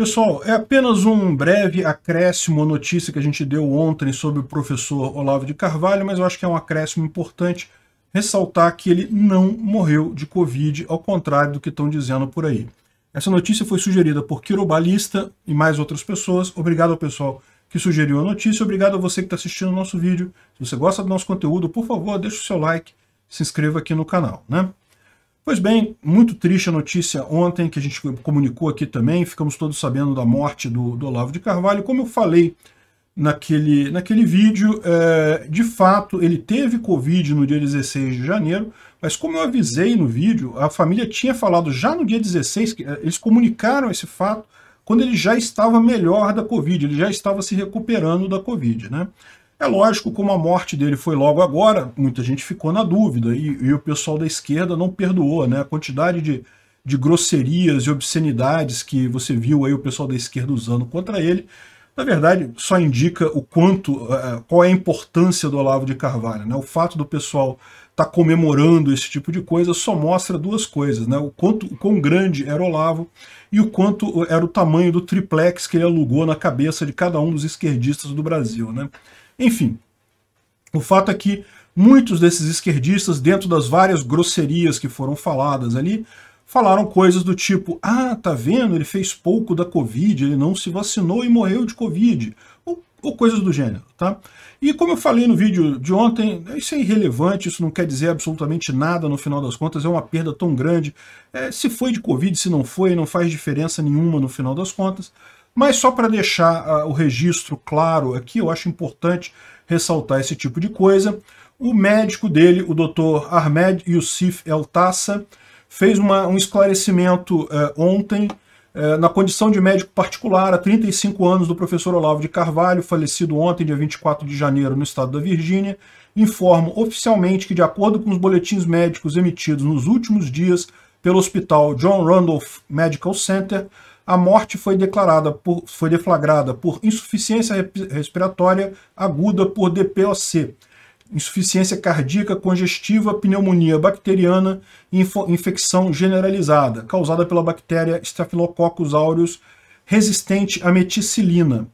Pessoal, é apenas um breve acréscimo à notícia que a gente deu ontem sobre o professor Olavo de Carvalho, mas eu acho que é um acréscimo importante ressaltar que ele não morreu de Covid, ao contrário do que estão dizendo por aí. Essa notícia foi sugerida por Quiro Balista e mais outras pessoas. Obrigado ao pessoal que sugeriu a notícia. Obrigado a você que está assistindo o nosso vídeo. Se você gosta do nosso conteúdo, por favor, deixe o seu like, se inscreva aqui no canal. Né? Pois bem, muito triste a notícia ontem, que a gente comunicou aqui também, ficamos todos sabendo da morte do, do Olavo de Carvalho. Como eu falei naquele, naquele vídeo, é, de fato, ele teve Covid no dia 16 de janeiro, mas como eu avisei no vídeo, a família tinha falado já no dia 16, que, é, eles comunicaram esse fato quando ele já estava melhor da Covid, ele já estava se recuperando da Covid, né? É lógico, como a morte dele foi logo agora, muita gente ficou na dúvida e, e o pessoal da esquerda não perdoou, né? A quantidade de, de grosserias e obscenidades que você viu aí o pessoal da esquerda usando contra ele, na verdade, só indica o quanto, eh, eh, qual é a importância do Olavo de Carvalho. Né? O fato do pessoal estar tá comemorando esse tipo de coisa só mostra duas coisas, né? o quanto o quão grande era o Olavo e o quanto eh, era o tamanho do triplex que ele alugou na cabeça de cada um dos esquerdistas do Brasil. Né? Enfim, o fato é que muitos desses esquerdistas, dentro das várias grosserias que foram faladas ali, falaram coisas do tipo, ah, tá vendo, ele fez pouco da Covid, ele não se vacinou e morreu de Covid, ou, ou coisas do gênero, tá? E como eu falei no vídeo de ontem, isso é irrelevante, isso não quer dizer absolutamente nada no final das contas, é uma perda tão grande, é, se foi de Covid, se não foi, não faz diferença nenhuma no final das contas, mas só para deixar uh, o registro claro aqui, eu acho importante ressaltar esse tipo de coisa. O médico dele, o Dr. Ahmed Youssef El Tassa, fez uma, um esclarecimento uh, ontem uh, na condição de médico particular há 35 anos do professor Olavo de Carvalho, falecido ontem, dia 24 de janeiro, no estado da Virgínia, informo oficialmente que, de acordo com os boletins médicos emitidos nos últimos dias pelo hospital John Randolph Medical Center, a morte foi declarada por, foi deflagrada por insuficiência respiratória aguda por DPOC, insuficiência cardíaca congestiva, pneumonia bacteriana e infecção generalizada, causada pela bactéria Staphylococcus aureus resistente à meticilina,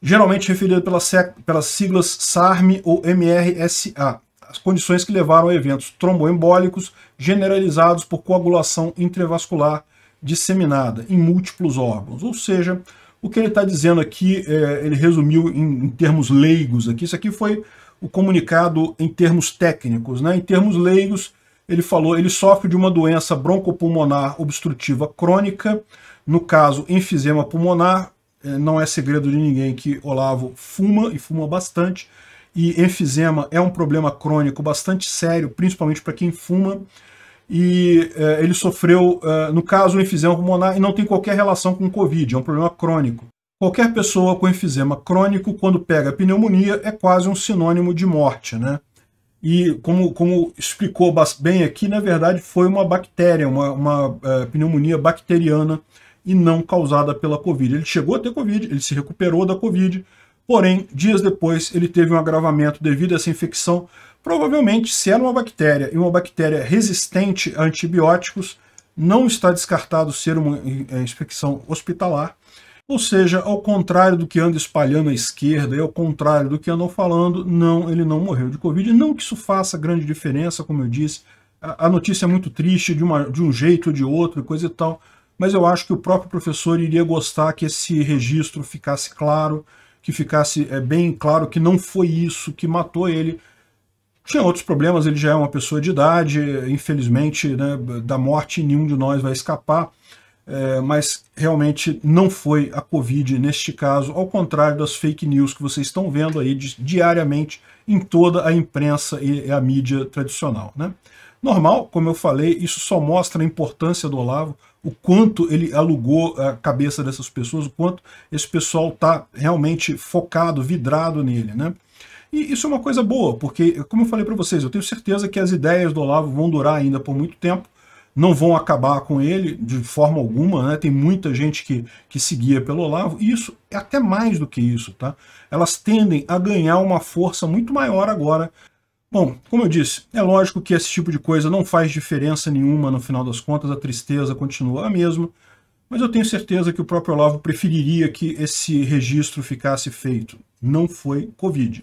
geralmente referida pela pelas siglas SARM ou MRSA, as condições que levaram a eventos tromboembólicos generalizados por coagulação intravascular disseminada em múltiplos órgãos. Ou seja, o que ele está dizendo aqui, é, ele resumiu em, em, termos leigos aqui, isso aqui foi o comunicado em termos técnicos. Né? Em termos leigos, ele falou, ele sofre de uma doença broncopulmonar obstrutiva crônica, no caso, enfisema pulmonar, é, não é segredo de ninguém que Olavo fuma, e fuma bastante, e enfisema é um problema crônico bastante sério, principalmente para quem fuma, e é, ele sofreu, é, no caso, um enfisema pulmonar e não tem qualquer relação com Covid, é um problema crônico. Qualquer pessoa com enfisema crônico, quando pega pneumonia, é quase um sinônimo de morte, né? E como, como explicou bem aqui, na verdade foi uma bactéria, uma, uma uh, pneumonia bacteriana e não causada pela Covid. Ele chegou a ter Covid, ele se recuperou da Covid, porém, dias depois, ele teve um agravamento devido a essa infecção Provavelmente, se era é uma bactéria e uma bactéria resistente a antibióticos, não está descartado ser uma eh, eh, infecção hospitalar. Ou seja, ao contrário do que anda espalhando à esquerda e ao contrário do que andam falando, não, ele não morreu de Covid. Não que isso faça grande diferença, como eu disse, a notícia é muito triste de, uma, de um jeito ou de outro, coisa e tal, mas eu acho que o próprio professor iria gostar que esse registro ficasse claro, que ficasse é, bem claro que não foi isso que matou ele, tinha outros problemas, ele já é uma pessoa de idade, infelizmente, né, da morte nenhum de nós vai escapar, é, mas realmente não foi a Covid neste caso, ao contrário das fake news que vocês estão vendo aí de, diariamente em toda a imprensa e a mídia tradicional. Né? Normal, como eu falei, isso só mostra a importância do Olavo, o quanto ele alugou a cabeça dessas pessoas, o quanto esse pessoal está realmente focado, vidrado nele. Né? E isso é uma coisa boa, porque, como eu falei para vocês, eu tenho certeza que as ideias do Olavo vão durar ainda por muito tempo, não vão acabar com ele de forma alguma, né? Tem muita gente que, que seguia pelo Olavo, e isso é até mais do que isso, tá? Elas tendem a ganhar uma força muito maior agora. Bom, como eu disse, é lógico que esse tipo de coisa não faz diferença nenhuma no final das contas, a tristeza continua a mesma, mas eu tenho certeza que o próprio Olavo preferiria que esse registro ficasse feito. Não foi Covid.